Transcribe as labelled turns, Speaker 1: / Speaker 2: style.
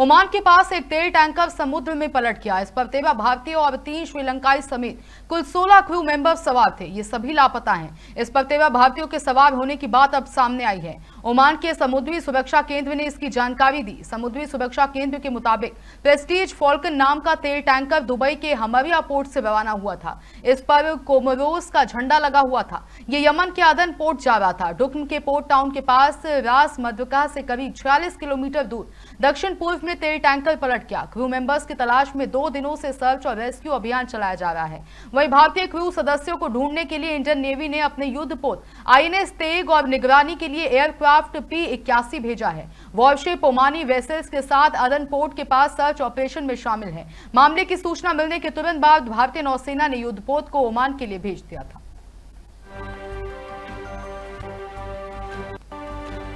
Speaker 1: Oman के पास एक तेल टैंकर समुद्र में पलट गया इस पर तेरह भारतीय और तीन श्रीलंकाई समेत कुल 16 क्रू मेंबर सवार थे ये सभी लापता हैं इस पर तेरह भारतीयों के सवार होने की बात अब सामने आई है ओमान के समुद्री सुरक्षा केंद्र ने इसकी जानकारी दी समुद्री सुरक्षा केंद्र के मुताबिक प्रेस्टीज फॉल्कन नाम का तेल टैंकर दुबई के हमरिया पोर्ट से रवाना हुआ था इस पर कोमरोस का झंडा लगा हुआ था ये यमन के आदन पोर्ट जा रहा था डुकम के पोर्ट टाउन के पास रास मदका से करीब छियालीस किलोमीटर दूर दक्षिण पूर्व दुर्घटनाग्रस्त में तेल टैंकर पलट गया क्रू मेंबर्स की तलाश में दो दिनों से सर्च और रेस्क्यू अभियान चलाया जा रहा है वहीं भारतीय क्रू सदस्यों को ढूंढने के लिए इंडियन नेवी ने अपने युद्धपोत आईएनएस तेग और निगरानी के लिए एयरक्राफ्ट पी इक्यासी भेजा है वॉरशिप ओमानी वेसल्स के साथ अदन पोर्ट के पास सर्च ऑपरेशन में शामिल है मामले की सूचना मिलने के तुरंत बाद भारतीय नौसेना ने युद्धपोत को ओमान के लिए भेज दिया था